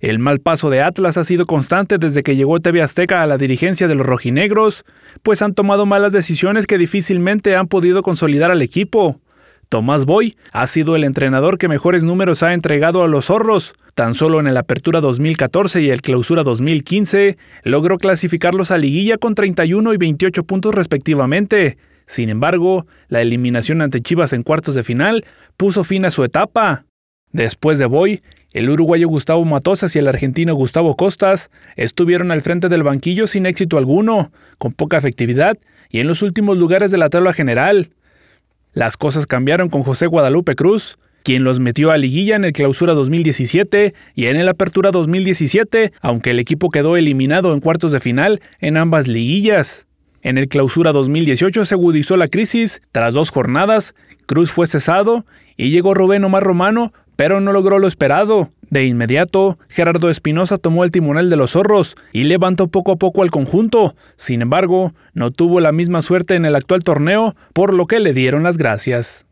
El mal paso de Atlas ha sido constante desde que llegó TV Azteca a la dirigencia de los rojinegros, pues han tomado malas decisiones que difícilmente han podido consolidar al equipo. Tomás Boy ha sido el entrenador que mejores números ha entregado a los zorros. Tan solo en el Apertura 2014 y el Clausura 2015 logró clasificarlos a liguilla con 31 y 28 puntos respectivamente. Sin embargo, la eliminación ante Chivas en cuartos de final puso fin a su etapa. Después de Boy, el uruguayo Gustavo Matosas y el argentino Gustavo Costas estuvieron al frente del banquillo sin éxito alguno, con poca efectividad y en los últimos lugares de la tabla general. Las cosas cambiaron con José Guadalupe Cruz, quien los metió a liguilla en el Clausura 2017 y en el Apertura 2017, aunque el equipo quedó eliminado en cuartos de final en ambas liguillas. En el Clausura 2018 se agudizó la crisis, tras dos jornadas, Cruz fue cesado y llegó Rubén Omar Romano pero no logró lo esperado. De inmediato, Gerardo Espinosa tomó el timonel de los zorros y levantó poco a poco al conjunto. Sin embargo, no tuvo la misma suerte en el actual torneo, por lo que le dieron las gracias.